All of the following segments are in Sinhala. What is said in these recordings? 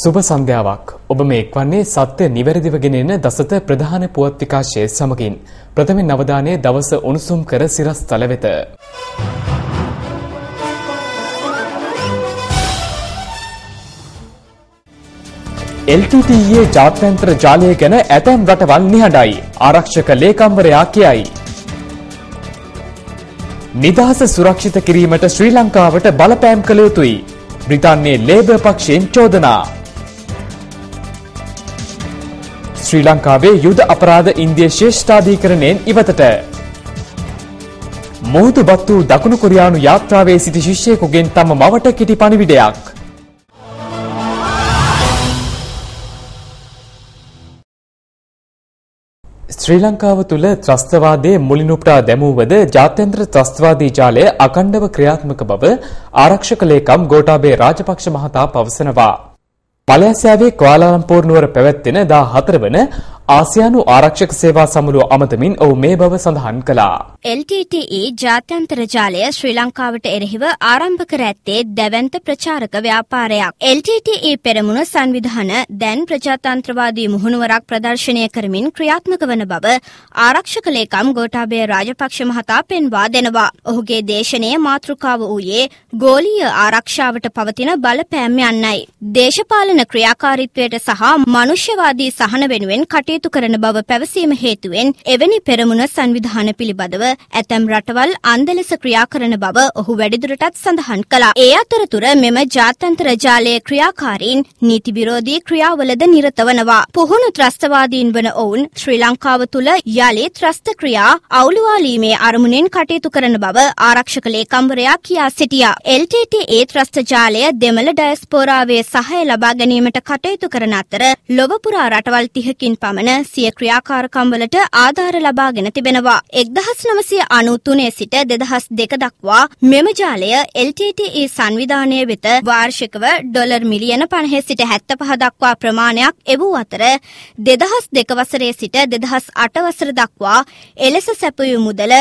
සුබ සන්ධ්‍යාවක් ඔබ මේ එක්වන්නේ සත්‍ය නිවැරදිව ගෙනෙන දසත ප්‍රධාන පුවත් විකාශය සමගින් ප්‍රථමයෙන් අවධානය දවස උණුසුම් කර සිරස්තල වෙත LTTE ජාත්‍යන්තර ජාලය ගැන ඇතැම් රටවල් නිහඬයි ආරක්ෂක ලේකම්වරයා කියයි නිදහස සුරක්ෂිත කිරීමට ශ්‍රී ලංකාවට බලපෑම් කළ යුතුයි බ්‍රිතාන්‍යයේ ලේබර් පක්ෂයෙන් චෝදනා ශ්‍රී ලංකාවේ යුද අපරාධ ඉන්දිය ශේෂ්ඨාධීකරණයෙන් ඉවතට. මුහුදු බත් වූ දකුණු කොරියානු යාත්‍රාවේ සිටි ශිෂ්‍යයෙකුගෙන් තම මවට කිටි පණිවිඩයක්. ශ්‍රී ලංකාව තුළ ත්‍රස්තවාදයේ මුලිනුපුටා දැමූවද ජාත්‍යන්තර ත්‍රස්තවාදී ජාලය අකණ්ඩව ක්‍රියාත්මක බව ආරක්ෂක ලේකම් ගෝඨාභය රාජපක්ෂ මහතා පවසනවා. පලයසෑවේ ක්වාලාලම්පෝර් නුවර පැවැත්වෙන 14 වන ආසියානු ආරක්ෂක සේවා සමුළුව අමතමින් ඔහු මේ බව සඳහන් කළා. LTTE ජාත්‍යන්තර ජාලය ශ්‍රී ලංකාවට එරෙහිව ආරම්භ කර ඇත්තේ දැවැන්ත ප්‍රචාරක ව්‍යාපාරයක්. LTTE පෙරමුණ සංවිධාන දැන් ප්‍රජාතන්ත්‍රවාදී මුහුණුවරක් ප්‍රදර්ශනය කරමින් ක්‍රියාත්මක වන බව ආරක්ෂක ලේකම් ගෝඨාභය රාජපක්ෂ මහතා පෙන්වා දෙනවා. ඔහුගේ දේශනයේ මාතෘකාව වූයේ ගෝලීය ආරක්ෂාවට පවතින බලපෑම් යන්නයි. දේශපාලන ක්‍රියාකාරීත්වයට සහ මනුෂ්‍යවාදී සහන වෙනුවෙන් කටයුතු කටයුතු කරන බව පැවසීම හේතුවෙන් එවැනි පෙරමුණ සංවිධාන පිළිබඳව ඇතැම් රටවල් අන්ද ලෙස ක්‍රියා කරන බව ඔහු වැඩිදුරටත් සඳහන් කළා. ඒ අතරතුර මෙම ජාත්‍යන්තර ජාලය ක්‍රියාකාරීන් නීති විරෝධී ක්‍රියාවලද නිරත වනවා. පුහුණු ත්‍රස්තවාදීන් වන ඔවුන් ශ්‍රී ලංකාව තුළ යාලේ ත්‍රස්ත ක්‍රියා අවුලුවාලීමේ අරමුණෙන් කටයුතු කරන බව ආරක්ෂක ලේකම්වරයා කියා සිටියා. LTT ඒ ත්‍රස්ත ජාලය දෙමළ ඩයස්පෝරාවේ සහය ලබා ගැනීමට කටයුතු කරන අතර ලොවපුරා රටවල් තිහකින් පමණ වන සිය ක්‍රියාකාරකම්වලට ආධාර ලබාගෙන තිබෙනවා. එක්දහස් නවසය අනු තුනේ සිට දෙදහස් දෙක දක්වා මෙම ජාලය LTTE සංවිධානය වෙත වාර්ෂිකව ඩොලර් මිලියන පණහෙ සිට හැත්ත පහ දක්වා ප්‍රමාණයක් එවූ අතර දෙදහස් දෙකවසරේ සිට දෙදහස් අටවසර දක්වා එලෙස සැපයු මුදල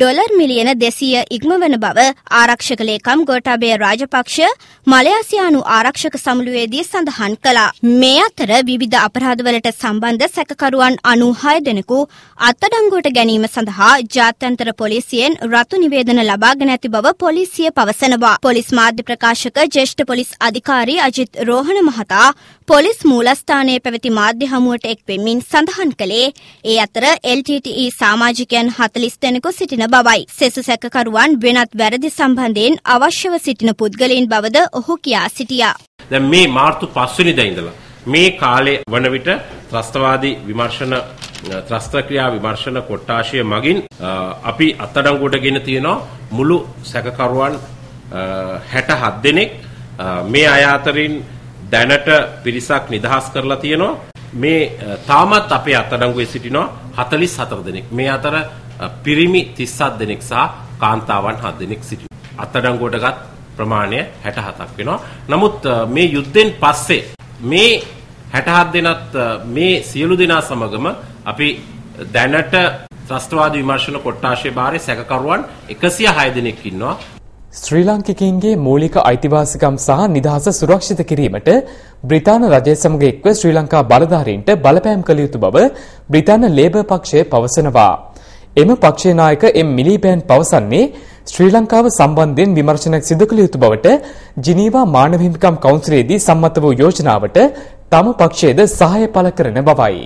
ඩොලර් මිලියන දෙසීය ඉක්මවන බව ආරක්ෂක ලේකම් ගෝටාබය රාජපක්ෂ මලයාසියානු ආරක්ෂක සමුළුවේදී සඳහන් කළා. මේ අතර විවිධ අපරාධවලට සම්බන්ධ සැකකරුවන් අනු හය දෙනෙකු අත්තඩංගුවට ගැනීම සඳහා ජාත්‍යන්තර පොලිසියෙන් රතු නිවේදන ලබාගෙන ඇති බව පොලිසිය පවසනවා. පොලිස් මාධ්‍ය ප්‍රකාශක ජේෂ්ඨ පොලිස් අධිකාරී අජිත් රෝහණ මහතා පොලිස් මූලස්ථානයේ පැවති මාධ්‍ය හමුවට එක් වෙමින් සඳහන් කළේ ඒ අතර LTTE සාමාජිකයන් හතලිස් දෙනෙකු සිටි සිටින බවයි. සෙසු සැකකරුවන් වෙනත් වැරදි සම්බන්ධයෙන් අවශ්‍යව සිටින පුද්ගලයින් බවද ඔහු කියා සිටියා. දැන් මේ මාර්තු 5 වෙනිදා ඉඳලා මේ කාලේ වන විට ත්‍රස්තවාදී විමර්ශන ත්‍රස්තක්‍රියා විමර්ශන කොට්ටාශය මගින් අපි අත්අඩංගුවට ගෙන තියෙනවා මුළු සැකකරුවන් 67 දෙනෙක් මේ අය අතරින් දැනට පිරිසක් නිදහස් කරලා තියෙනවා මේ තාමත් අපේ අත්අඩංගුවේ සිටිනවා 44 දෙනෙක් මේ අතර පිරිමි 37 දෙනෙක් සහ කාන්තාවන් 7 දෙනෙක් සිටි. අත්අඩංගුවටගත් ප්‍රමාණය 67ක් වෙනවා. නමුත් මේ යුද්ධෙන් පස්සේ මේ 67 දෙනත් මේ සියලු දෙනා සමගම අපි දැනට ත්‍රස්තවාද විමර්ශන කොට්ටාශය භාරය සැකකරුවන් 106 දෙනෙක් ඉන්නවා. ශ්‍රී ලාංකිකයින්ගේ මූලික අයිතිවාසිකම් සහ නිදහස සුරක්ෂිත කිරීමට බ්‍රිතාන්‍ය රජය සමග එක්ව ශ්‍රී ලංකා බලධාරීන්ට බලපෑම් කළ යුතු බව බ්‍රිතාන්‍ය ලේබර් පක්ෂය පවසනවා. එම පක්ෂයේ නායක එම් මිලිබෑන් පවසන්නේ ශ්‍රී ලංකාව සම්බන්ධයෙන් විමර්ශනයක් සිදු කළ යුතු බවට ජිනීවා මානව හිමිකම් කවුන්සිලයේදී සම්මත වූ යෝජනාවට තම පක්ෂයේද සහාය පළ කරන බවයි.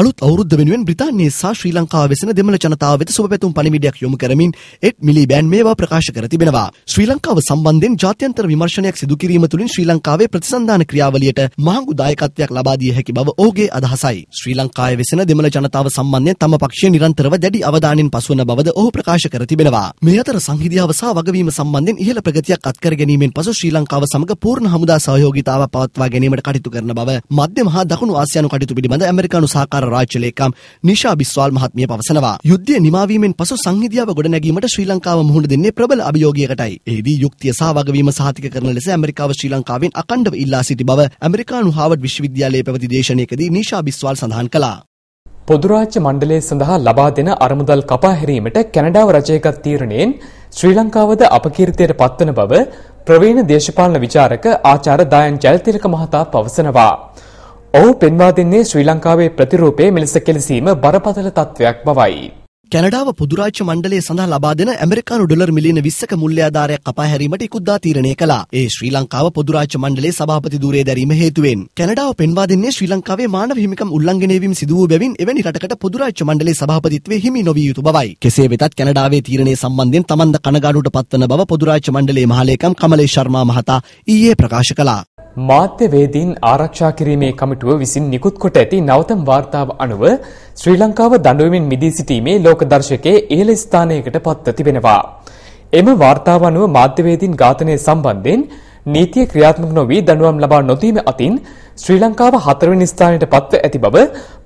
අලුත් අවුරුද්ද වෙනුවෙන් බ්‍රිතාන්‍යයේ සහ ශ්‍රී ලංකාව වෙසෙන දෙමළ ජනතාව වෙත සුබපැතුම් පණිවිඩයක් යොමු කරමින් එඩ් මිලිබෑන් මේවා ප්‍රකාශ කර තිබෙනවා. ශ්‍රී ලංකාව සම්බන්ධයෙන් ජාත්‍යන්තර විමර්ශනයක් සිදු කිරීම තුළින් ශ්‍රී ලංකාවේ ප්‍රතිසන්ධාන ක්‍රියාවලියට මහඟු දායකත්වයක් ලබා දිය හැකි බව ඔහුගේ අදහසයි. ශ්‍රී ලංකාවේ වෙසෙන දෙමළ ජනතාව සම්බන්ධයෙන් තම පක්ෂය නිරන්තරව දැඩි අවධානයෙන් පසුවන බවද ඔහු ප්‍රකාශ කර තිබෙනවා. මේ අතර සංහිදියාව සහ වගවීම සම්බන්ධයෙන් ඉහළ ප්‍රගතියක් අත්කර ගැනීමෙන් පසු ශ්‍රී ලංකාව සමග පූර්ණ හමුදා සහයෝගිතාව පවත්වා ගැනීමට කටයුතු කරන බව මධ්‍යම හා දකුණු ආසියානු කටයුතු පිළිබඳ ඇමරිකානු සහකාර රාජ්‍යලේකම් නිෂා බිස්වාල් මහත්මිය පවසනවා. යුද්ධය නිමාවීමෙන් පසු සංහිඳියාව ගොඩනැගීමට ශ්‍රී ලංකාව මුහුණ දෙන්නේ ප්‍රබල අභියෝගයකටයි. එෙහිදී යුක්තිය සහ වගවීම සහතික කරන ලෙස ඇමරිකාව ශ්‍රී ලංකාවෙන් අකණ්ඩව ඉල්ලා සිටි බව ඇමරිකානු හාවර්ඩ් විශ්වවිද්‍යාලයේ පැවති දේශනයකදී නිෂා බිස්වාල් සඳහන් කළා. පොදුරාජ්‍ය මණ්ඩලය සඳහා ලබා දෙන අරමුදල් කපා හැරීමට කැනඩාව රජයගත් තීරණයෙන් ශ්‍රී ලංකාවද අපකීර්තියට පත්වන බව ප්‍රවීණ දේශපාලන විචාරක ආචාර්ය දයන් ජයතිලක මහතා පවසනවා. ඔහු පෙන්වා දෙන්නේ ශ්‍රී ලංකාවේ ප්‍රතිරූපයේ මෙලෙස කෙලසීම බරපතල තත්වයක් බවයි. කැනඩාව පුදුරාච්ච මණ්ඩලය සඳහා ලබා දෙන ඇමරිකානු ඩොලර් මිලියන 20ක මුල්‍යාධාරයක් කපා හැරීමට ඉක්ුද්දා තීරණය කළා. ඒ ශ්‍රී ලංකාව පුදුරාච්ච මණ්ඩලයේ සභාපති ධූරය දැරීම හේතුවෙන් කැනඩාව පෙන්වා දෙන්නේ ශ්‍රී ලංකාවේ මානව හිමිකම් උල්ලංඝනය වීම සිදු වූ බැවින් එවැනි රටකට පුදුරාච්ච මණ්ඩලයේ සභාපතිත්වයේ හිමි නොවිය යුතු බවයි. කෙසේ වෙතත් කැනඩාවේ තීරණය සම්බන්ධයෙන් තමන්ද කනගාටුවට පත්වන බව පුදුරාච්ච මණ්ඩලයේ මහලේකම් කමලේ ශර්මා මහතා ඊයේ ප්‍රකාශ කළා. මාධ්‍යවේදීන් ආරක්ෂා කිරීමේ කමිටුව විසින් නිකුත් කොට ඇති නවතම වාර්තාව අනුව ශ්‍රී ලංකාව දඬුවමින් මිදී සිටීමේ ලෝකදර්ශකයේ ඉහළ ස්ථානයකට පත්ව තිබෙනවා. එම වාර්තාව අනුව මාධ්‍යවේදීන් ඝාතනය සම්බන්ධයෙන් නීතිය ක්‍රියාත්මක නොවී දඬුවම් ලබා නොදීම අතින් ශ්‍රී ලංකාව හතරවෙනි ස්ථානයට පත්ව ඇති බව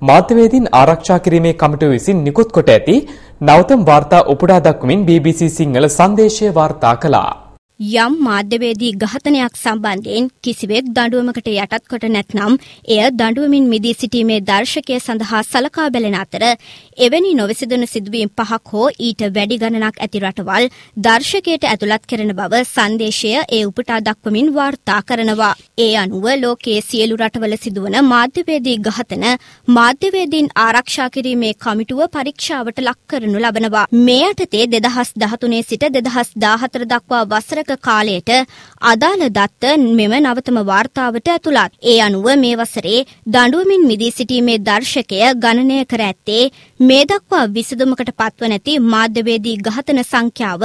මාධ්‍යවේදීන් ආරක්ෂා කිරීමේ කමිටුව විසින් නිකුත් කොට ඇති නවතම වාර්තා උපුටා දක්වමින් BBC සිංහල සංදේශය වාර්තා කළා. යම් මාධ්‍යවේදී ඝාතනයක් සම්බන්ධයෙන් කිසිවෙක් දඬුවමකට යටත් කොට නැත්නම් එය දඬුවමින් මිදී සිටීමේ දර්ශකය සඳහා සලකා බැලෙන අතර එවැනි නොවිසඳුණු සිදුවීම් පහක් හෝ ඊට වැඩි ගණනක් ඇති රටවල් දර්ශකයට ඇතුළත් කරන බව සංදේශය ඒ උපුටා දක්වමින් වාර්තා කරනවා. ඒ අනුව ලෝකයේ සියලු රටවල සිදුවන මාධ්‍යවේදී ඝාතන මාධ්‍යවේදීන් ආරක්ෂා කිරීමේ කමිටුව පරීක්ෂාවට ලක් කරනු ලබනවා. මේ යටතේ 2013 සිට 2014 දක්වා වසර පැයක කාලයට අදාළ දත්ත මෙම නවතම වාර්තාවට ඇතුළත්. ඒ අනුව මේ වසරේ දඬුවමින් මිදී සිටීමේ දර්ශකය ගණනය කර ඇත්තේ මේ දක්වා විසඳුමකට පත්ව නැති මාධ්‍යවේදී ඝාතන සංඛ්‍යාව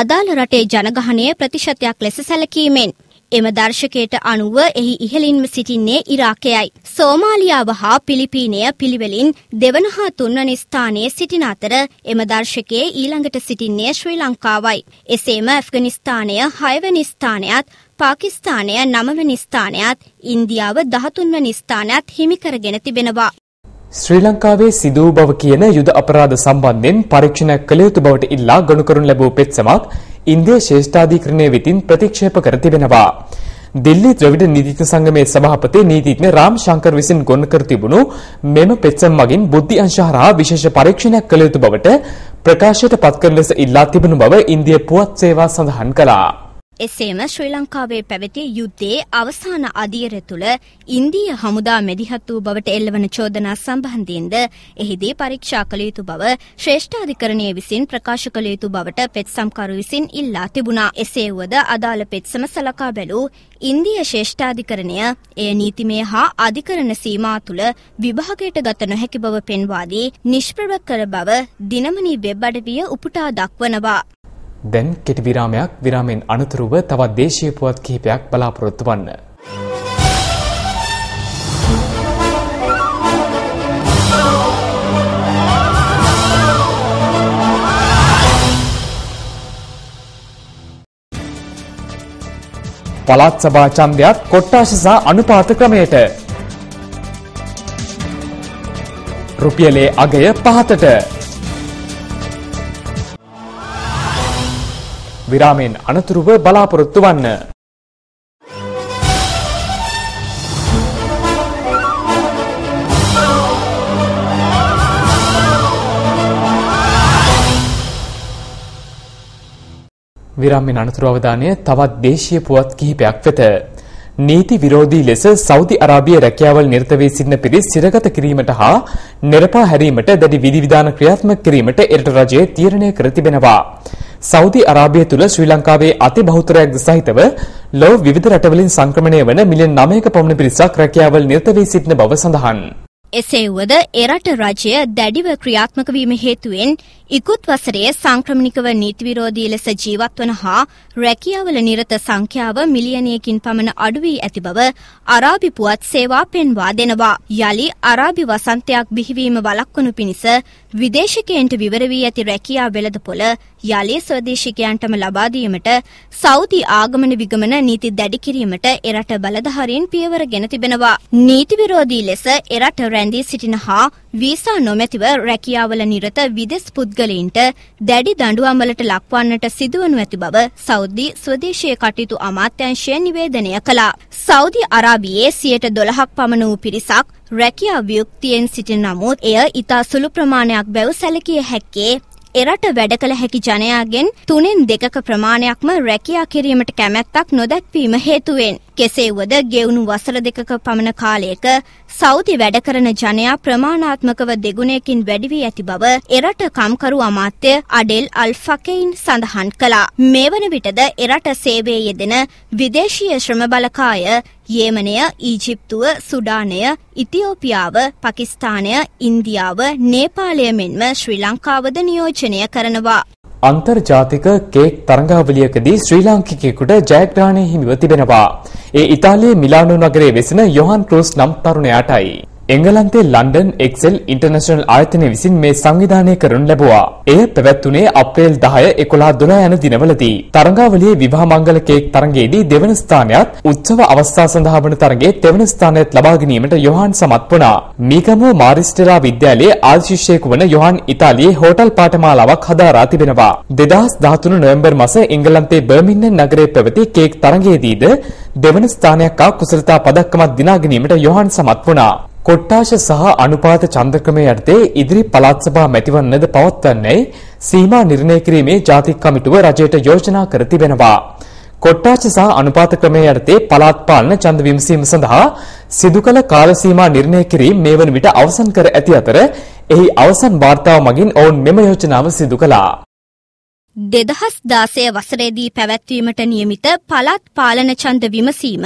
අදාළ රටේ ජනගහනය ප්‍රතිශතයක් ලෙස සැලකීමෙන්. එම දර්ශකයට අනුව එහි ඉහලින්ම සිටින්නේ ඉරාකයයි. සෝමාලියාව හා පිලිපීනය පිළිවෙලින් දෙවන හා තුන්වන ස්ථානයේ සිටින අතර එම දර්ශකයේ ඊළඟට සිටින්නේ ශ්‍රී ලංකාවයි. එසේම ඇෆ්ගනිස්ථානය හයවනි ස්ථානයත් පාකිස්ථානය නමවනි ස්ථානයත් ඉන්දියාව දහතුන්වනි ස්ථානයත් හිමිකරගෙන තිබෙනවා. ශ්‍රී ලංකාවේ සිදූ බව කියන යුද අපරාධ සම්බන්ධයෙන් පරීක්ෂණයක් කළ යුතු බවට ඉල්ලා ගොනු කරනු ලැබූ පෙත්සමක් ඉන්දිය ශ්‍රේෂ්ඨාධිකරණය වෙතින් ප්‍රතික්ෂේප කර තිබෙනවා. දිල්ලි ද්‍රවිඩ නීතිඥ සංගමේ සභාපති නීතිඥ රාම් ශංකර් විසින් ගොනු කර තිබුණු මෙම පෙත්සම් මගින් බුද්ධි අංශ හරහා විශේෂ පරීක්ෂණයක් කළ යුතු බවට ප්‍රකාශයට පත් කරන ලෙස ඉල්ලා තිබෙන බව ඉන්දිය පුවත් සේවා සඳහන් කළා. එසේම ශ්‍රී ලංකාවේ පැවති යුද්ධයේ අවසාන අදියර තුළ ඉන්දීය හමුදා මැදිහත් වූ බවට එල්ලවන චෝදනා සම්බන්ධයෙන්ද එහිදී පරීක්ෂා කළ යුතු බව ශ්‍රේෂ්ඨාධිකරණය විසින් ප්‍රකාශ කළ යුතු බවට පෙත්සම්කරු විසින් ඉල්ලා තිබුණා. එසේ වුවද අදාළ පෙත්සම සලකා බැලූ ඉන්දිය ශේෂ්ඨාධිකරණය එය නීතිමය හා අධිකරණ සීමා තුළ විභාගයට ගත නොහැකි බව පෙන්වාදී නිෂ්ප්‍රව කර බව දිනමනී වෙබ් අඩවිය උපුටා දක්වනවා. දැන් කෙටි විරාමයක් විරාමෙන් අනතුරුව තවත් දේශීය පුවත් කිහිපයක් බලාපොරොත්තු වන්න. පළාත් සභා ඡන්දයත් කොට්ටාශ සහ අනුපාත ක්‍රමයට රුපියලේ අගය පහතට විරාමයෙන් අනතුරුව බලාපොරොත්තු වන්න. විරාමෙන් අනතුරු අවධානය තවත් දේශීය පුවත් කිහිපයක් වෙත. නීති විරෝධී ලෙස සෞදි අරාබිය රැකියාවල් නිරත වී සිටින පිරිස් සිරගත කිරීමට හා නෙරපා හැරීමට දැඩි විධිවිධාන ක්‍රියාත්මක කිරීමට එරට රජය තීරණය කර තිබෙනවා. සෞදි අරාබිය තුළ ශ්‍රී ලංකාවේ අති බහුතරයක්ද සහිතව ලොව විවිධ රටවලින් සංක්‍රමණය වන මිලියන් 9ක පමණ පිරිසක් රැකියාවල් නිරත වී සිටින බව සඳහන්. එසේ වුවද එරට රජය දැඩිව ක්‍රියාත්මක වීම හේතුවෙන් ඉකුත් වසරේ සංක්‍රමණිකව නීතිවිරෝධී ලෙස ජීවත්වන හා රැකියාවල නිරත සංඛ්‍යාව මිලියනයකින් පමණ අඩු වී ඇති බව අරාබි පුවත් සේවා පෙන්වා දෙනවා. යලි අරාබි වසන්තයක් බිහිවීම වළක්වනු පිණිස විදේශිකයන්ට විවර වී ඇති රැකියා වෙළඳපොළ යලි ස්වදේශිකයන්ටම ලබා දීමට සෞදි ආගමන විගමන නීති දැඩි කිරීමට එරට බලධාරීන් පියවරගෙන තිබෙනවා. නීතිවිරෝධී ලෙස එරට රැඳී සිටින හා වීසා නොමැතිව රැකියාවල නිරත විදෙස් පුද්ගලයන් පුද්ගලයින්ට දැඩි දඬුවම්වලට ලක්වන්නට සිදුවනු ඇති බව සෞදි ස්වදේශීය කටයුතු අමාත්‍යංශය නිවේදනය කළා. සෞදි අරාබියේ සියයට දොළහක් පමණ වූ පිරිසක් රැකියා ව්‍යුක්තියෙන් සිටින නමුත් එය ඉතා සුළු ප්‍රමාණයක් බැව සැලකිය හැක්කේ එරට වැඩ කළ හැකි ජනයාගෙන් තුනෙන් දෙකක ප්‍රමාණයක්ම රැකියා කිරීමට කැමැත්තක් නොදැක්වීම හේතුවෙන් කෙසේවද ගෙවුණු වසර දෙකක පමණ කාලයක සෞදි වැඩ කරන ජනයා ප්‍රමාණාත්මකව දෙගුණයකින් වැඩි වී ඇති බව එරට කම්කරු අමාත්‍ය අඩෙල් අල්ෆකෙයින් සඳහන් කළා. මේවන විටද එරට සේවයේ යෙදෙන විදේශීය ශ්‍රම බලකාය යේමනය, ඊජිප්තුව, සුඩානය, ඉතියෝපියාව, පකිස්තානය, ඉන්දියාව, නේපාලය මෙන්ම ශ්‍රී ලංකාවද නියෝජනය කරනවා. අන්තර්ජාතික කේක් තරඟාවලියකදී ශ්‍රී ලාංකිකයෙකුට ජයග්‍රහණය හිමිව තිබෙනවා. ඒ ඉතාලියේ මිලානෝ නගරයේ වෙසෙන යොහන් ක්‍රූස් නම් තරුණයාටයි. එංගලන්තේ ලන්ඩන් එක්සෙල් ඉන්ටර්නැෂනල් ආයතනය විසින් මේ සංවිධානය කරනු ලැබුවා. එය පැවැත්වුණේ අප්‍රේල් 10 11 12 යන දිනවලදී. තරඟාවලියේ විවාහ මංගල කේක් තරඟයේදී දෙවන ස්ථානයත් උත්සව අවස්ථා සඳහා වන තරඟයේ තෙවන ස්ථානයත් ලබා ගැනීමට යොහාන් සමත් වුණා. මීගමුව මාරිස්ටෙලා විද්‍යාලයේ ආල්ශිෂ්‍යයෙකු වන යොහාන් ඉතාලියේ හෝටල් පාඨමාලාවක් හදාරා තිබෙනවා. 2013 නොවැම්බර් මාසයේ එංගලන්තේ බර්මින්ගම් නගරයේ පැවති කේක් තරඟයේදීද දෙවන ස්ථානයක් ආ කුසලතා පදක්කමක් දිනා ගැනීමට යොහාන් සමත් වුණා. කොට්ටාශ සහ අනුපාත චන්ද්‍රක්‍රමය යටතේ ඉදිරි පළාත් සභා මැතිවරණද පවත්වන්නේ සීමා නිර්ණය කිරීමේ ජාතික කමිටුව රජයට යෝජනා කර තිබෙනවා. කොට්ටාශ සහ අනුපාත ක්‍රමය යටතේ පළාත් පාලන ඡන්ද විමසීම සඳහා සිදු කළ කාල සීමා නිර්ණය කිරීම මේ වන විට අවසන් කර ඇති අතර එහි අවසන් වාර්තාව මගින් ඔවුන් මෙම යෝජනාව සිදු කළා. දෙදහස් දාසය වසරේදී පැවැත්වීමට නියමිත පළත් පාලන චන්ද විමසීම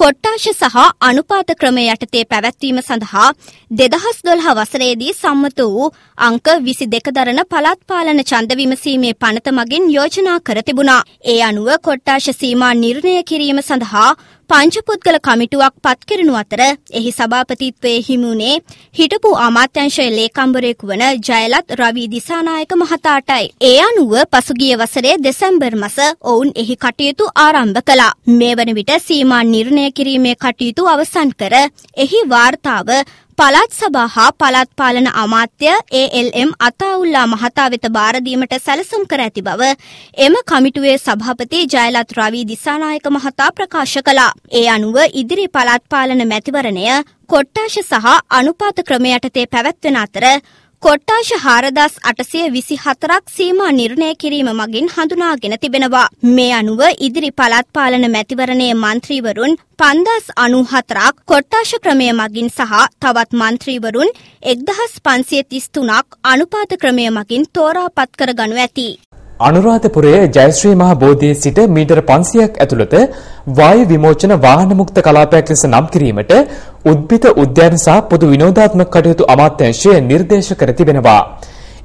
කොට්ටාශ සහ අනුපාත ක්‍රමය යටතේ පැවැත්වීම සඳහා දෙදහස් දොල්හ වසරේදී සම්මත වූ අංක විසි දෙක දරන පළත් පාලන චන්ද විමසීමේ පනත මගින් යෝජනා කර තිබුණා. ඒ අනුව කොට්ටාශ සීමා නිර්ණය කිරීම සඳහා පංචපුද්ගල කමිටුවක් පත්කරනු අතර එහි සභාපතිත්වයේ හිමුණේ හිටපු අමාත්‍යංශය ලේකම්බරයෙකු වන ජයලත් රවී දිසානායක මහතාටයි. ඒ අනුව පසුගිය වසරේ දෙසැම්බර් මස ඔවුන් එහි කටයුතු ආරම්භ කළා. මේ වන විට සීමා නිර්ණය කිරීමේ කටයුතු අවසන් කර එහි වාර්තාව පළාත් සභා හා පළාත් පාලන අමාත්‍ය ALM අතාඋල්ලා මහතා වෙත බාරදීමට සැලසුම් කර ඇති බව එම කමිටුවේ සභාපති ජයලත් රවී දිසානායක මහතා ප්‍රකාශ කළා. ඒ අනුව ඉදිරි පළාත් පාලන මැතිවරණය කොට්ටාශ සහ අනුපාත ක්‍රම යටතේ පැවැත්වෙන අතර කොට්ටාශ හාරදස් අටසය විසි හතරක් සීමා නිර්ණය කිරීම මගින් හඳුනාගෙන තිබෙනවා. මේ අනුව ඉදිරි පළත්පාලන මැතිවරණය මන්ත්‍රීවරුන් පන්දස් අනුහතරක් කොට්ටාශ ක්‍රමය මගින් සහ තවත් මන්ත්‍රීවරුන් එක්දහස් පන්සිය තිස්තුනක් අනුපාත ක්‍රමය මගින් තෝරාපත් කර ගනු ඇති. අනුරාධපුරයේ ජයශ්‍රී මහ බෝධියේ සිට මීටර 500ක් ඇතුළත වායු විමෝචන වාහන මුක්ත කලාපයක් ලෙස නම් කිරීමට උද්භිත උද්‍යාන සහ පොදු විනෝදාත්මක කටයුතු අමාත්‍යාංශය නිර්දේශ කර තිබෙනවා.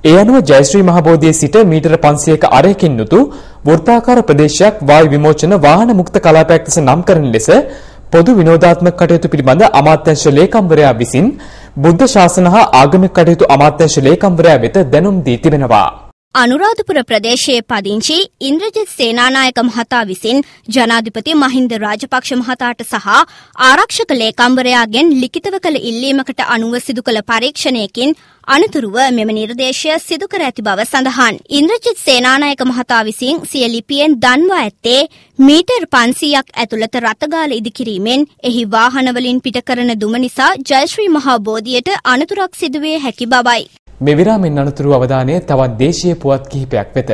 ඒ අනුව ජයශ්‍රී මහ බෝධියේ සිට මීටර 500ක අරයකින් යුතු වෘත්තාකාර ප්‍රදේශයක් වායු විමෝචන වාහන මුක්ත කලාපයක් ලෙස නම් කරන ලෙස පොදු විනෝදාත්මක කටයුතු පිළිබඳ අමාත්‍යංශ ලේකම්වරයා විසින් බුද්ධ ශාසන හා ආගමික කටයුතු අමාත්‍යංශ ලේකම්වරයා වෙත දැනුම් දී තිබෙනවා. අනුරාධපුර ප්‍රදේශයේ පදිංචි ඉන්ද්‍රජිත් සේනානායක මහතා විසින් ජනාධිපති මහින්ද රාජපක්ෂ මහතාට සහ ආරක්ෂක ලේකම්වරයාගෙන් ලිඛිතව කළ ඉල්ලීමකට අනුව සිදු කළ පරීක්ෂණයකින් අනතුරුව මෙම නිර්දේශය සිදු කර ඇති බව සඳහන්. ඉන්ද්‍රජිත් සේනානායක මහතා විසින් සිය ලිපියෙන් දන්වා ඇත්තේ මීටර් 500ක් ඇතුළත රතගාල ඉදිකිරීමෙන් එහි වාහනවලින් පිටකරන දුම නිසා ජයශ්‍රී මහා බෝධියට අනතුරක් සිදුවේ හැකි බවයි. මේ විරාමෙන් අනතුරු අවධානය තවත් දේශීය පුවත් කිහිපයක් වෙත.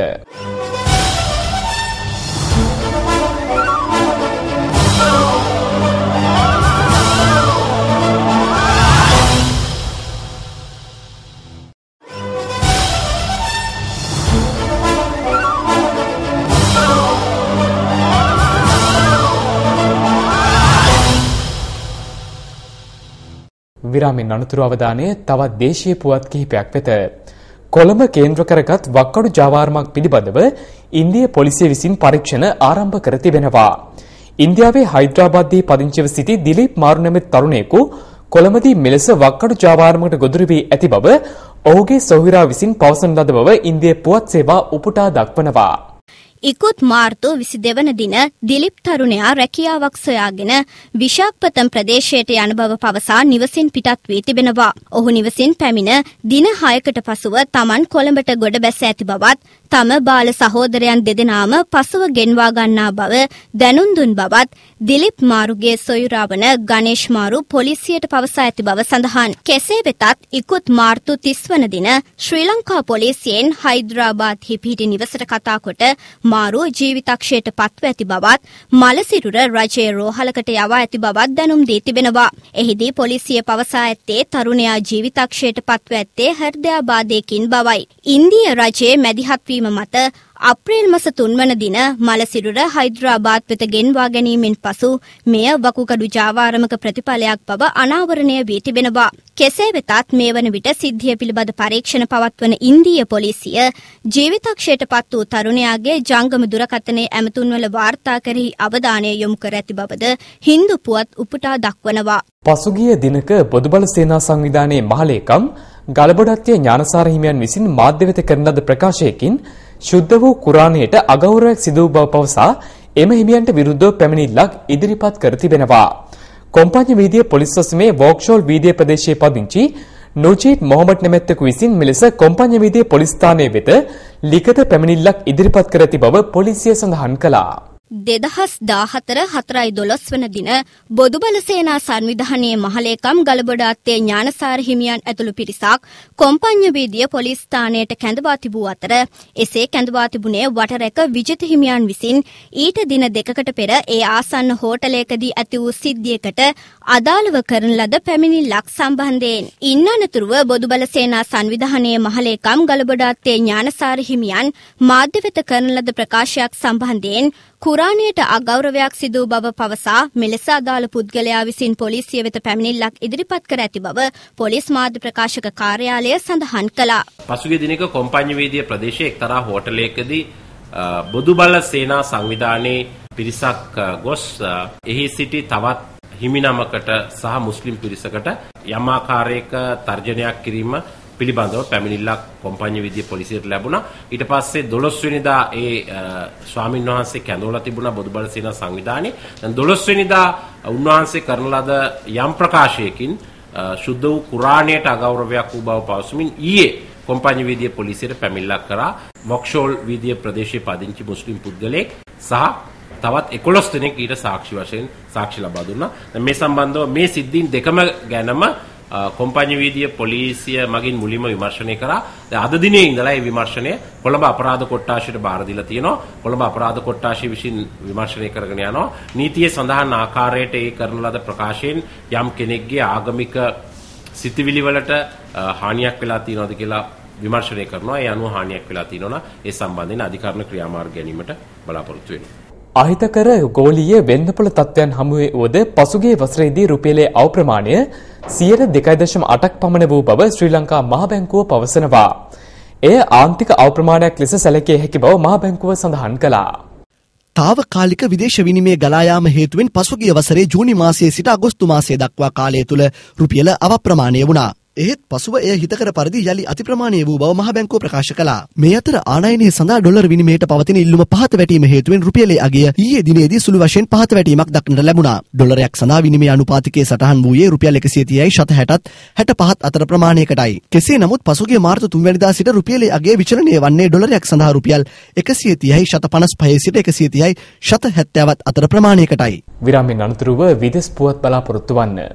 විරාමින් අනතුරු අවධානය තවත් දේශීය පුවත් කිහිපයක් වෙත. කොළඹ කේන්ද්‍ර කරගත් වක්කඩු ජාවාරමක් පිළිබඳව ඉන්දිය පොලිසිය විසින් පරීක්ෂණ ආරම්භ කර තිබෙනවා. ඉන්දියාවේ හයිද්‍රාබාද්දී පදිංචිව සිටි දිලීප් මාරු නැමැති තරුණයෙකු කොළඹදී මෙලෙස වක්කඩු ජාවාරමකට ගොදුරු වී ඇති බව ඔහුගේ සොහොයුරා විසින් පවසන ලද බව ඉන්දිය පුවත් සේවා උපුටා දක්වනවා. ඉකුත් මාර්තු විසි දෙවන දින දිලිප් තරුණයා රැකියාවක් සොයාගෙන විශාක්පතම් ප්‍රදේශයට යන බව පවසා නිවසින් පිටත් වී තිබෙනවා. ඔහු නිවසින් පැමිණ දින හයකට පසුව තමන් කොළඹට ගොඩ බැස ඇති බවත් තම බාල සහෝදරයන් දෙදෙනාම පසුව ගෙන්වා ගන්නා බව දැනුම් දුන් බවත් දිලිප් මාරුගේ සොයුරාවන ගණේෂ් මාරු පොලිසියට පවසා ඇති බව සඳහන්. කෙසේ වෙතත් ඉකුත් මාර්තු 30 වන දින ශ්‍රී ලංකා පොලිසියෙන් හයිද්‍රාබාද්හි පිහිටි නිවසට කතා කොට මාරු ජීවිතක්ෂයට පත්ව ඇති බවත් මලසිරුර රජයේ රෝහලකට යවා ඇති බවත් දැනුම් දී තිබෙනවා. එහිදී පොලිසිය පවසා ඇත්තේ තරුණයා ජීවිතක්ෂයට පත්ව ඇත්තේ හෘදයාබාධයකින් බවයි. ඉන්දිය රජයේ මැදිහත් වී කිරීම මත අප්‍රේල් මස තුන්වන දින මලසිරුර හයිද්‍රාබාද් වෙත ගෙන්වා ගැනීමෙන් පසු මෙය වකුකඩු ජාවාරමක ප්‍රතිඵලයක් බව අනාවරණය වී තිබෙනවා. කෙසේ වෙතත් මේ වන විට සිද්ධිය පිළිබඳ පරීක්ෂණ පවත්වන ඉන්දීය පොලිසිය ජීවිතක්ෂයට පත් වූ තරුණයාගේ ජංගම දුරකථනයේ ඇමතුන්වල වාර්තා කරෙහි අවධානය යොමු කර ඇති බවද හින්දු පුවත් උපුටා දක්වනවා. පසුගිය දිනක බොදුබල සේනා සංවිධානයේ මහලේකම් ගලබොඩත්තිය ඥානසාර හිමියන් විසින් මාධ්‍ය වෙත කරන ලද ප්‍රකාශයකින් ශුද්ධ වූ කුරාණයට අගෞරවයක් සිදු වූ බව පවසා එම හිමියන්ට විරුද්ධව පැමිණිල්ලක් ඉදිරිපත් කර තිබෙනවා. කොම්පඤ්ඤ වීදිය පොලිස් සොසමේ වෝක්ෂෝල් වීදිය ප්‍රදේශයේ පදිංචි නුජීත් මොහොමඩ් නැමැත්තකු විසින් මෙලෙස කොම්පඤ්ඤ වීදිය පොලිස් ස්ථානයේ වෙත ලිඛිත පැමිණිල්ලක් ඉදිරිපත් කර ඇති බව පොලිසිය සඳහන් කළා. දෙදහස් දාහතර හතරයි දොළොස් වන දින බොදුබලසේනා සංවිධානයේ මහලේකම් ගලබොඩාත්තේ ඥානසාර හිමියන් ඇතුළු පිරිසක් කොම්පඤ්ඤවේදිය පොලිස් ස්ථානයට කැඳවා තිබූ අතර එසේ කැඳවා තිබුණේ වටරැක විජිත හිමියන් විසින් ඊට දින දෙකකට පෙර ඒ ආසන්න හෝටලයකදී ඇති වූ සිද්ධියකට අදාළව කරන ලද පැමිණිල්ලක් සම්බන්ධයෙන් ඉන් අනතුරුව බොදුබලසේනා සංවිධානයේ මහලේකම් ගලබොඩාත්තේ ඥානසාර හිමියන් මාධ්‍ය වෙත කරන ලද ප්‍රකාශයක් සම්බන්ධයෙන් කුරාණයට අගෞරවයක් සිදූ බව පවසා මෙලෙස අදාළ පුද්ගලයා විසින් පොලිසිය වෙත පැමිණිල්ලක් ඉදිරිපත් කර ඇති බව පොලිස් මාධ්‍ය ප්‍රකාශක කාර්යාලය සඳහන් කළා. පසුගිය දිනක කොම්පඤ්ඤවේදී ප්‍රදේශයේ එක්තරා හෝටලයකදී බොදු බල සේනා සංවිධානයේ පිරිසක් ගොස් එහි සිටි තවත් හිමිනමකට සහ මුස්ලිම් පිරිසකට යම් ආකාරයක තර්ජනයක් කිරීම පිළිබඳව පැමිණිල්ලක් කොම්පඤ්ඤ විද්‍ය පොලිසියට ලැබුණා. ඊට පස්සේ 12 වෙනිදා ඒ ස්වාමින් වහන්සේ කැඳවලා තිබුණා බොදුබල සේනා සංවිධානයේ. දැන් 12 වෙනිදා උන්වහන්සේ කරන ලද යම් ප්‍රකාශයකින් සුද්ධ වූ කුරාණයට අගෞරවයක් වූ බව පවසමින් ඊයේ කොම්පඤ්ඤ විද්‍ය පොලිසියට පැමිණිල්ලක් කරා. මොක්ෂෝල් විද්‍ය ප්‍රදේශයේ පදිංචි මුස්ලිම් පුද්ගලයෙක් සහ තවත් 11 දෙනෙක් ඊට සාක්ෂි වශයෙන් සාක්ෂි ලබා දුන්නා. මේ සම්බන්ධව මේ සිද්ධීන් දෙකම ගැනම කොම්පඤ්ඤ වීදිය පොලිසිය මගින් මුලින්ම විමර්ශනය කරා. දැන් අද දිනේ ඉඳලා මේ විමර්ශනය කොළඹ අපරාධ කොට්ටාශයට බාර දීලා තියෙනවා. කොළඹ අපරාධ කොට්ටාශය විසින් විමර්ශනය කරගෙන යනවා. නීතියේ සඳහන් ආකාරයට ඒ කරන ලද ප්‍රකාශයෙන් යම් කෙනෙක්ගේ ආගමික සිතවිලි වලට හානියක් වෙලා තියෙනවද කියලා විමර්ශනය කරනවා. ඒ අනුව හානියක් වෙලා තියෙනවා ඒ සම්බන්ධයෙන් අධිකරණ ක්‍රියාමාර්ග ගැනීමට බලාපොරොත්තු වෙනවා. අහිතකර ගෝලීය වෙන්දපොළ තත්ත්වයන් හමුවේ වුවද පසුගිය වසරේදී රුපියලේ අවප්‍රමාණය සියයට දෙකයි දශම අටක් පමණ වූ බව ශ්‍රී ලංකා මහබැංකුව පවසනවා. එය ආන්තික අවප්‍රමාණයක් ලෙස සැලකේ හැකි බව මහබැංකුව සඳහන් කළා. තාවකාලික විදේශ විනිමය ගලායාම හේතුවෙන් පසුගිය වසරේ ජූනි මාසයේ සිට අගෝස්තු මාසය දක්වා කාලය තුළ රුපියල අවප්‍රමාණය වුණා. ඒත් පසුව එය හිතකර පරිදි යළි අතිප්‍රමාණය වූ බව මහ බැංකුව ප්‍රකාශ කළා. මේ අතර ආනයනය සඳහා ඩොලර් විනිමයට පවතින ඉල්ලුම පහත වැටීම හේතුවෙන් රුපියලේ අගය ඊයේ දිනේදී සුළු වශයෙන් පහත වැටීමක් දක්නට ලැබුණා. ඩොලරයක් සඳහා විනිමය අනුපාතිකයේ සටහන් වූයේ රුපියල් 130යි 160ත් 65ත් අතර ප්‍රමාණයකටයි. කෙසේ නමුත් පසුගිය මාර්තු 3 වැනිදා සිට රුපියලේ අගය විචලනය වන්නේ ඩොලරයක් සඳහා රුපියල් 130යි 155 සිට 130යි 170ත් අතර ප්‍රමාණයකටයි. විරාමෙන් අනතුරුව විදෙස් පුවත් බලාපොරොත්තු වන්න.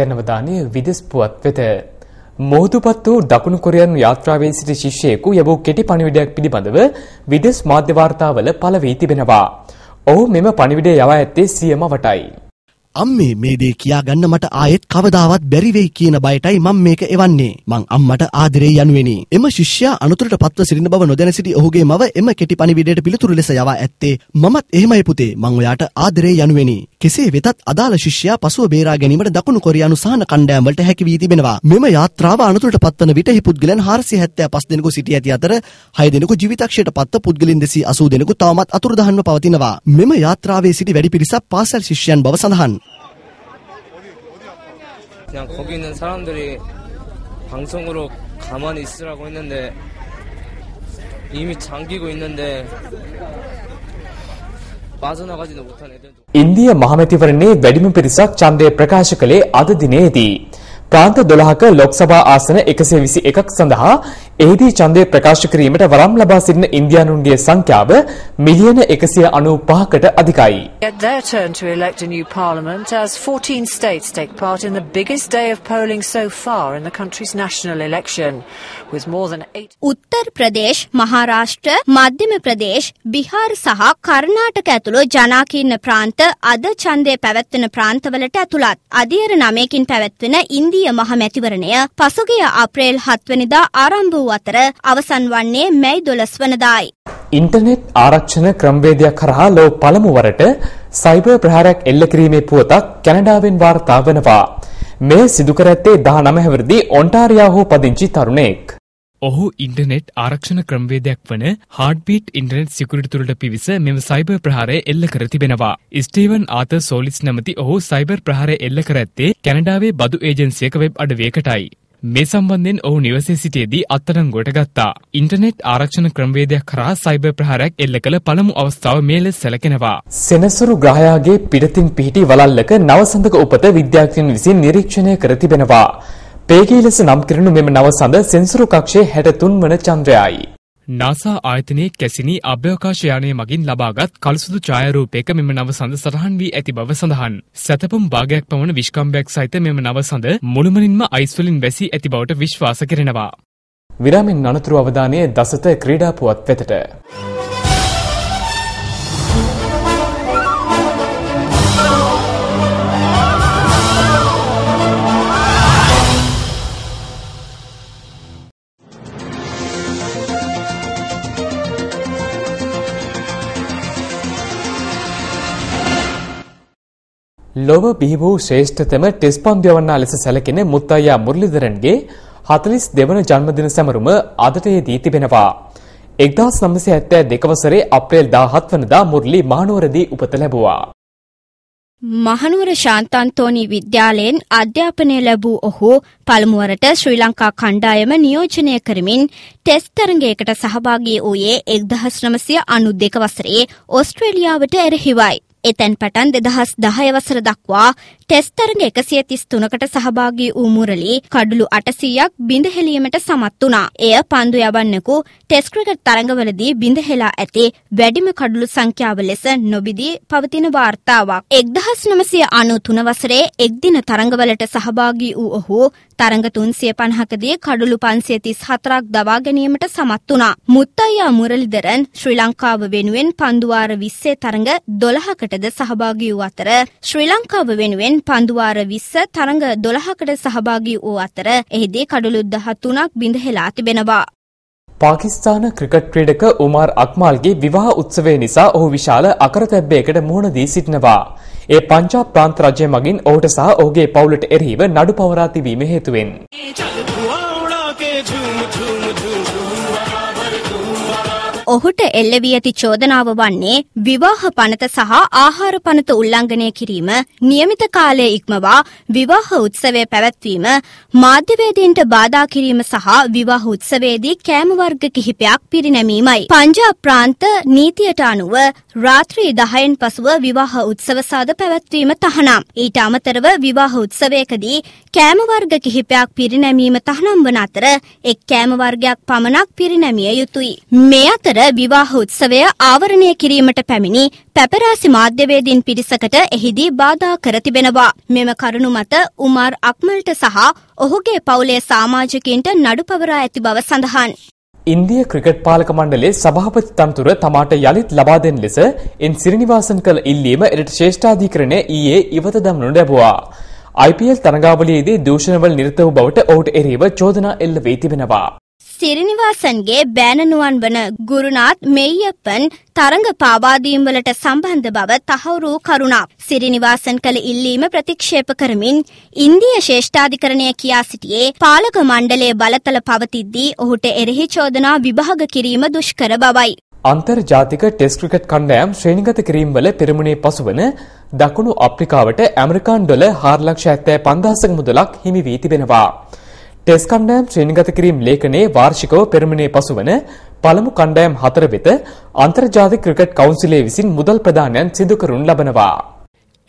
දැනවදානය විදෙස් පුවත් වෙත. මොහුතුපත් වූ දකුණු කොරියානු යාත්‍රාවේ සිටි ශිෂ්‍යයෙකු යබූ කෙටි පණිවිඩයක් පිළිබඳව විදෙස් මාධ්‍ය වාර්තාවල පළ වී තිබෙනවා. ඔහු මෙම පණිවිඩය යවා ඇත්තේ සියම වටයි. අම්මේ මේ දේ කියාගන්න මට ආයෙත් කවදාවත් බැරි වෙයි කියන බයටයි මම මේක එවන්නේ. මං අම්මට ආදරේ යනුවෙනි. එම ශිෂ්‍යයා අනුතරට පත්ව සිටින බව නොදැන සිටි ඔහුගේ මව එම කෙටි පණිවිඩයට පිළිතුරු ලෙස යවා ඇත්තේ මමත් එහෙමයි පුතේ. මං ඔයාට ආදරේ යනුවෙනි. කෙසේ වෙතත් අදාළ ශිෂ්‍යයා පසුව බේරා ගැනීමට දකුණු කොරියානු සහන කණ්ඩායම් වලට හැකි වී තිබෙනවා. මෙම යාත්‍රාව අනුතරට පත්වන විට හි පුද්ගලයන් 475 දෙනෙකු සිටි ඇති අතර 6 දෙනෙකු ජීවිතක්ෂයට පත්ව පුද්ගලින් 280 දෙනෙකු තවමත් අතුරුදහන්ව පවතිනවා. මෙම යාත්‍රාවේ සිටි වැඩි පිරිසක් පාසල් ශිෂ්‍යයන් බව සඳහන්. 그냥 거기 있는 사람들이 방송으로 가만히 있으라고 했는데 이미 잠기고 있는데 පාසනගජින මුත්තන එදතු ඉන්දිය මහමැතිවරණේ වැඩිම පිරිසක් ඡන්දය ප්‍රකාශ කළේ අද දිනේදී ප්‍රාන්ත 12ක ලෝක්සභා ආසන 121ක් සඳහා එහිදී ඡන්දය ප්‍රකාශ කිරීමට වරම් ලබා සිටින ඉන්දියානුන්ගේ සංඛ්‍යාව මිලියන 195කට අධිකයි. Yet their turn to elect a new parliament as 14 states take part in the biggest day of polling so far in the country's national election with more than 8 උත්තර ප්‍රදේශ්, මහාරාෂ්ට්‍ර, මධ්‍යම ප්‍රදේශ්, බිහාර සහ කර්ණාටක ඇතුළු ජනාකීර්ණ ප්‍රාන්ත අද ඡන්දය පැවැත්වෙන ප්‍රාන්තවලට ඇතුළත්. අදියර 9කින් පැවැත්වෙන ඉන්දියා විදේශීය මහමැතිවරණය පසුගිය අප්‍රේල් 7 වෙනිදා ආරම්භ වූ අතර අවසන් වන්නේ මැයි 12 වනදායි. ඉන්ටර්නෙට් ආරක්ෂණ ක්‍රමවේදයක් හරහා ලෝ පළමුවරට සයිබර් ප්‍රහාරයක් එල්ල කිරීමේ පුවතක් කැනඩාවෙන් වාර්තා වනවා. මෙය සිදු කර ඇත්තේ 19 හැවිරිදි ඔන්ටාරියාහු පදිංචි තරුණයෙක්. ඔහු ඉන්ටනෙට් ආරක්ෂණ ක්‍රම්වේදයක් වන හාඩ්බීට් ඉන්ටනෙට් සිකුරිට තුළට පිවිස මෙම සයිබර් ප්‍රහාරය එල්ල කර තිබෙනවා. ස්ටීවන් ආත සෝලිස් නැමති ඔහු සයිබර් ප්‍රහාරය එල්ල කර ඇත්තේ කැනඩාවේ බදු ඒජන්සියක වෙබ් අඩවේකටයි. මේ සම්බන්ධෙන් ඔහු නිවසේ සිටියේදී අත්තරංගුවට ගත්තා. ඉන්ටනෙට් ආරක්ෂණ ක්‍රම්වේදයක් කරා සයිබර් ප්‍රහාරයක් එල්ල කළ පළමු අවස්ථාව මේ ලෙස සැලකෙනවා. සෙනසුරු ග්‍රහයාගේ පිටතින් පිහිටි වලල්ලක නවසඳක උපත විද්‍යාඥයන් විසින් නිරීක්ෂණය කර තිබෙනවා. පේගී ලෙස නම් කරනු මෙම නවසඳ සෙන්සුරු කක්ෂයේ 63 වන චන්ද්‍රයායි. නාසා ආයතනයේ කැසිනි අභ්‍යවකාශ යානය මගින් ලබාගත් කල්සුදු ඡායාරූපයක මෙම නවසඳ සටහන් වී ඇති බව සඳහන්. සැතපුම් භාගයක් පමණ විශ්කම්භයක් සහිත මෙම නවසඳ මුළුමනින්ම අයිස් වලින් වැසී ඇති බවට විශ්වාස කරනවා. විරාමෙන් අනතුරු අවධානය දසත ක්‍රීඩා පුවත් වෙතට. ලොව බිහි වූ ශ්‍රේෂ්ඨතම ටෙස් පන්දුයවන්නා ලෙස සැලකෙන මුත්තයියා මුරලිදරන්ගේ 42 වන ජන්මදින සැමරුම අදට යෙදී තිබෙනවා. 1972 වසරේ අප්‍රේල් 17 වනදා මුරලි මහනුවරදී උපත ලැබුවා. මහනුවර ශාන්තන්තෝනි විද්‍යාලයෙන් අධ්‍යාපනය ලැබූ ඔහු පළමුුවරට ශ්‍රී ලංකා කණ්ඩායම නියෝජනය කරමින් ටෙස් තරගේකට සහභාගී වූයේ එක්දහස්නමසය අනුද්දෙක වසරේ ඔස්ට්‍රේලියාවට එරහිවයි. එතැන් පටන් දෙදහස් දහයවසර දක්වා ටෙස්තරග එකසිය තිස් තුනකට සහභාගී වූ මුරලි කඩුළු අටසීයක් බිඳහෙලීමට සමත් වනා. එය පන්දු යබන්නකු ටෙස්ක්‍රිකට් තරඟවලදී බිඳහෙලා ඇති වැඩිම කඩුළු සංඛ්‍යාව ලෙස නොබිදී පවතින වාර්තාවක්. එක්දහස් නමසය අනු තුනවසරේ එක්දින තරඟවලට සහභාගී වූ ඔහු තරඟ 350කදී කඩළු 534ක් දවා ගැනීමට සමත් වුණා. මුත්තයියා මුරලිදරන් ශ්‍රී ලංකාව වෙනුවෙන් පන්දුවාර 20 තරඟ 12කටද සහභාගී වූ අතර ශ්‍රී ලංකාව වෙනුවෙන් පන්දුවාර 20 තරඟ 12කට සහභාගී වූ අතර එහිදී කඩළු 13ක් බිඳහෙලා තිබෙනවා. පාකිස්ාන ක්‍රිකට් ක්‍රීඩක උමාර් අක්මාල්ගේ විවාහ උත්සවේ නිසා ඔහු විශාල අකරතැබ්බයකට මුහුණ දී සිටිනවා. ඒ පංජාබ් ප්‍රාන්ත රජය මගින් ඔහුට සහ ඔහුගේ පවුලට එරෙහිව නඩු පවරා තිබීම හේතුවෙන්. ඔහුට එල්ලවී ඇති චෝදනාව වන්නේ විවාහ පනත සහ ආහාර පනත උල්ලංඝනය කිරීම, નિયમિત කාලය ඉක්මවා විවාහ උත්සවය පැවැත්වීම, මාධ්‍යවේදීන්ට බාධා කිරීම සහ විවාහ උත්සවයේදී කෑම වර්ග කිහිපයක් පිරිනැමීමයි. පංජාබ් ප්‍රාන්ත නීතියට අනුව රාත්‍රී 10න් පසුව විවාහ උත්සව සාද පැවැත්වීම තහනම්. ඊට අමතරව විවාහ උත්සවයකදී කෑම වර්ග කිහිපයක් පිරිනැමීම තහනම් වන අතර එක් කෑම වර්ගයක් පමණක් පිරිනැමිය යුතුයි. මේ අතර පැපර විවාහ උත්සවය ආවරණය කිරීමට පැමිණි පැපරාසි මාධ්‍යවේදීන් පිරිසකට එහිදී බාධා කර තිබෙනවා. මෙම කරුණු මත උමාර් අක්මල්ට සහ ඔහුගේ පවුලේ සාමාජිකයින්ට නඩු පවරා ඇති බව සඳහන්. ඉන්දිය ක්‍රිකට් පාලක මණ්ඩලේ සභාපති තනතුර තමාට යළිත් ලබා දෙන ලෙස එන් සිරිනිවාසන් කළ ඉල්ලීම එරට ශ්‍රේෂ්ඨාධිකරණය ඊයේ ඉවත දමනු ලැබුවා. IPL තරගාවලියේදී දූෂණවල නිරත වූ බවට ඔහුට එරෙහිව චෝදනා එල්ල වී තිබෙනවා. සිරිනිවාසන්ගේ බෑනනුවන් වන ගුරුනාත් මෙයියපන් තරඟ පාවාදීම්වලට සම්බන්ධ බව තහවුරු කරුණා. සිරිනිවාසන් කළ ඉල්ලීම ප්‍රතික්ෂේප කරමින් ඉන්දිය ශේෂ්ඨාධිකරණය කියා සිටියේ පාලක මණ්ඩලේ බලතල පවතිද්දී ඔහුට එරෙහි චෝදනා විභාග කිරීම දුෂ්කර බවයි. අන්තර්ජාතික ටෙස් ක්‍රිකට් කණ්ඩායම් ශ්‍රේණිගත කිරීම්වල පෙරමුණේ පසුවන දකුණු අප්‍රිකාවට ඇමරිකාන් ඩොල 4 ලක්ෂ 75 පන්දහසක මුදලක් හිමි වී තිබෙනවා. ටෙස් කණ්ඩායම් ශ්‍රේණිගත කිරීම් ලේඛනයේ වාර්ෂිකව පෙරමුණේ පසුවන පළමු කණ්ඩායම් හතර වෙත අන්තර්ජාතික ක්‍රිකට් කවුන්සිලය විසින් මුදල් ප්‍රදානයන් සිදු කරනු ලබනවා.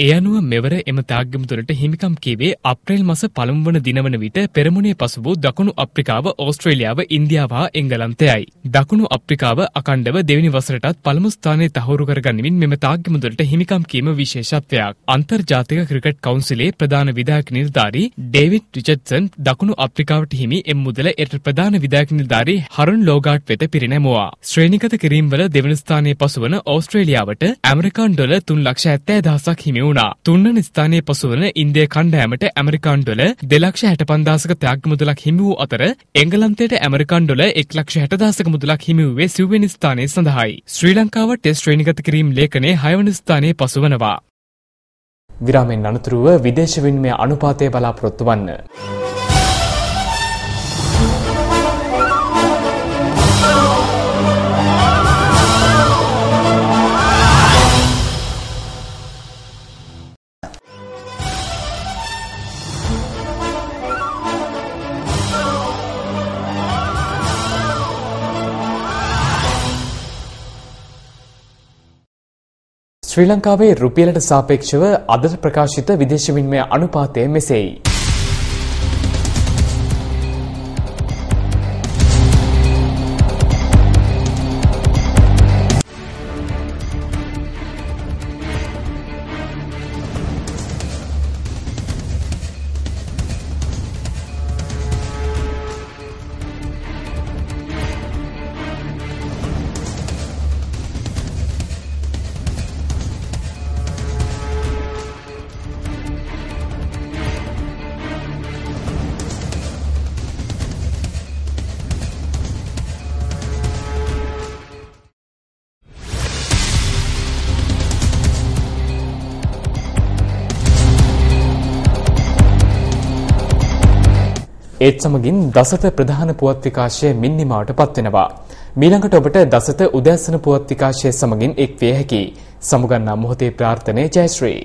ඒ අනුව මෙවර එම තාග්ගම තුළට හිමිකම් කීවේ අප්‍රේල් මස පළමුවන දිනවන විට පෙරමුණේ පසු වූ දකුණු අප්‍රිකාව ඕස්ට්‍රේලියාව ඉන්දියාව හා එංගලන්තයයි. දකුණු අප්‍රිකාව අකණ්ඩව දෙවනි වසරටත් පළමු ස්ථානයේ තහවුරු කරගනිමින් මෙම තාග්ගම තුළට හිමිකම් කීම විශේෂත්වයක්. අන්තර්ජාතික ක්‍රිකට් කවුන්සිලේ ප්‍රධාන විධායක නිලධාරී ඩේවිඩ් රිචඩ්සන් දකුණු අප්‍රිකාවට හිමි එම් මුදල එයට ප්‍රධාන විධායක නිලධාරී හරුන් ලෝගාට් වෙත පිරිනැමුවා. ශ්‍රේණිගත කිරීම්වල දෙවන ස්ථානයේ පසුවන ඕස්ට්‍රේලියාවට ඇමරිකානු ඩොලර් 3 ලක්ෂ 70000ක් හිමි වුණා. තුන්වන ස්ථානයේ පසුවන ඉන්දිය කණ්ඩායමට ඇමරිකානු ඩොල 265000ක ත්‍යාග මුදලක් හිමි වූ අතර එංගලන්තයට ඇමරිකානු ඩොල 160000ක මුදලක් හිමි වූයේ සිව්වෙනි ස්ථානයේ සඳහායි. ශ්‍රී ලංකාව ටෙස්ට් ශ්‍රේණිගත කිරීම් ලේඛනයේ 6 වන ස්ථානයේ පසුවනවා. විරාමෙන් අනතුරුව විදේශ විනිමය අනුපාතය බලාපොරොත්තු වන්න. ශ්‍රී ලංකාවේ රුපියලට සාපේක්ෂව අදට ප්‍රකාශිත විදේශ විනිමය අනුපාතය මෙසේයි. ඒත් සමගින් දසත ප්‍රධාන පුවත් විකාශය මින්නිමාවට පත්වෙනවා. මීළඟට ඔබට දසත උදෑසන පුවත් විකාශය සමගින් එක්විය හැකි. සමුගන්නා මොහොතේ ප්‍රාර්ථනය ජයශ්‍රී